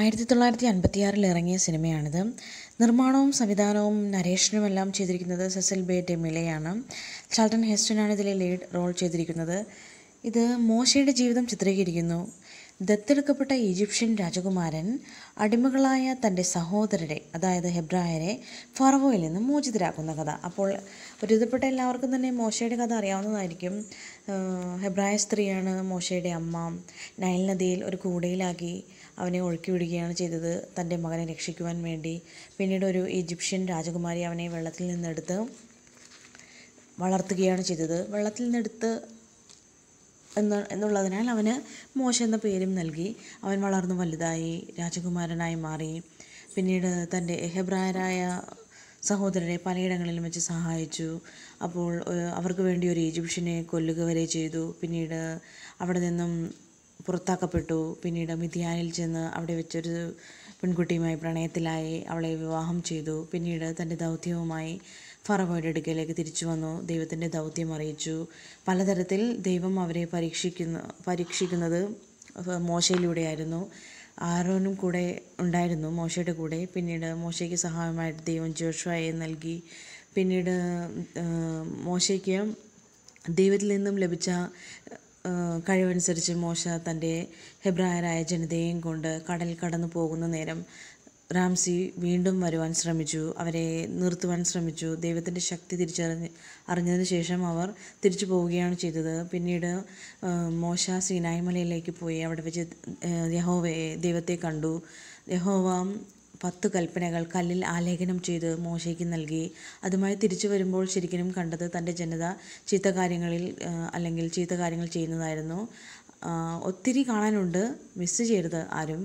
ആയിരത്തി തൊള്ളായിരത്തി അൻപത്തിയാറിൽ ഇറങ്ങിയ സിനിമയാണിത് നിർമ്മാണവും സംവിധാനവും നരേഷനുമെല്ലാം ചെയ്തിരിക്കുന്നത് സെസിൽ ബേ ഡെമിലെയാണ് ചാൾട്ടൺ ഹെസ്റ്റനാണ് ഇതിലെ ലീഡ് റോൾ ചെയ്തിരിക്കുന്നത് ഇത് മോശയുടെ ജീവിതം ചിത്രീകരിക്കുന്നു ദത്തെടുക്കപ്പെട്ട ഈജിപ്ഷ്യൻ രാജകുമാരൻ അടിമകളായ തൻ്റെ സഹോദരരെ അതായത് ഹെബ്രായരെ ഫറവോയിൽ നിന്ന് മോചിതരാക്കുന്ന കഥ അപ്പോൾ ഒരുതപ്പെട്ട എല്ലാവർക്കും തന്നെ മോശയുടെ കഥ അറിയാവുന്നതായിരിക്കും ഹെബ്രായ സ്ത്രീയാണ് മോശയുടെ അമ്മ നൈൽ നദിയിൽ ഒരു കൂടയിലാക്കി അവനെ ഒഴുക്കി വിടുകയാണ് ചെയ്തത് തൻ്റെ മകനെ രക്ഷിക്കുവാൻ വേണ്ടി പിന്നീട് ഒരു ഈജിപ്ഷ്യൻ രാജകുമാരി അവനെ വെള്ളത്തിൽ നിന്നെടുത്ത് വളർത്തുകയാണ് ചെയ്തത് വെള്ളത്തിൽ നിന്നെടുത്ത് എന്ന് എന്നുള്ളതിനാൽ അവന് മോശ എന്ന പേരും നൽകി അവൻ വളർന്നു വലുതായി രാജകുമാരനായി മാറി പിന്നീട് തൻ്റെ എഹബ്രായരായ സഹോദരരെ പലയിടങ്ങളിലും വെച്ച് സഹായിച്ചു അപ്പോൾ അവർക്ക് വേണ്ടി ഒരു ഈജിപ്ഷ്യനെ കൊല്ലുക വരെ ചെയ്തു പിന്നീട് അവിടെ നിന്നും പുറത്താക്കപ്പെട്ടു പിന്നീട് മിഥിയാനിൽ ചെന്ന് അവിടെ വെച്ചൊരു പെൺകുട്ടിയുമായി പ്രണയത്തിലായി അവളെ വിവാഹം ചെയ്തു പിന്നീട് തൻ്റെ ദൗത്യവുമായി ഫറവോയുടെ അടുക്കലേക്ക് തിരിച്ചു വന്നു ദൈവത്തിൻ്റെ ദൗത്യം അറിയിച്ചു പലതരത്തിൽ ദൈവം അവരെ പരീക്ഷിക്കുന്ന പരീക്ഷിക്കുന്നത് മോശയിലൂടെയായിരുന്നു ആരോനും കൂടെ ഉണ്ടായിരുന്നു മോശയുടെ കൂടെ പിന്നീട് മോശയ്ക്ക് സഹായമായിട്ട് ദൈവം ജോഷുവയെ നൽകി പിന്നീട് മോശയ്ക്ക് ദൈവത്തിൽ നിന്നും ലഭിച്ച കഴിവനുസരിച്ച് മോശ തൻ്റെ ഹെബ്രായരായ ജനതയെയും കൊണ്ട് കടൽ കടന്നു പോകുന്ന നേരം റാംസി വീണ്ടും വരുവാൻ ശ്രമിച്ചു അവരെ നിർത്തുവാൻ ശ്രമിച്ചു ദൈവത്തിൻ്റെ ശക്തി തിരിച്ചറിഞ്ഞ് അറിഞ്ഞതിന് ശേഷം അവർ തിരിച്ചു പോവുകയാണ് ചെയ്തത് പിന്നീട് മോശ സീനായ്മലയിലേക്ക് പോയി അവിടെ വെച്ച് യഹോവയെ ദൈവത്തെ കണ്ടു യഹോവ പത്ത് കൽപ്പനകൾ കല്ലിൽ ആലേഖനം ചെയ്ത് മോശയ്ക്ക് നൽകി അതുമായി തിരിച്ചു വരുമ്പോൾ ശരിക്കും കണ്ടത് തൻ്റെ ജനത ചീത്ത കാര്യങ്ങളിൽ അല്ലെങ്കിൽ ചീത്ത കാര്യങ്ങൾ ചെയ്യുന്നതായിരുന്നു ഒത്തിരി കാണാനുണ്ട് മിസ് ചെയ്യരുത് ആരും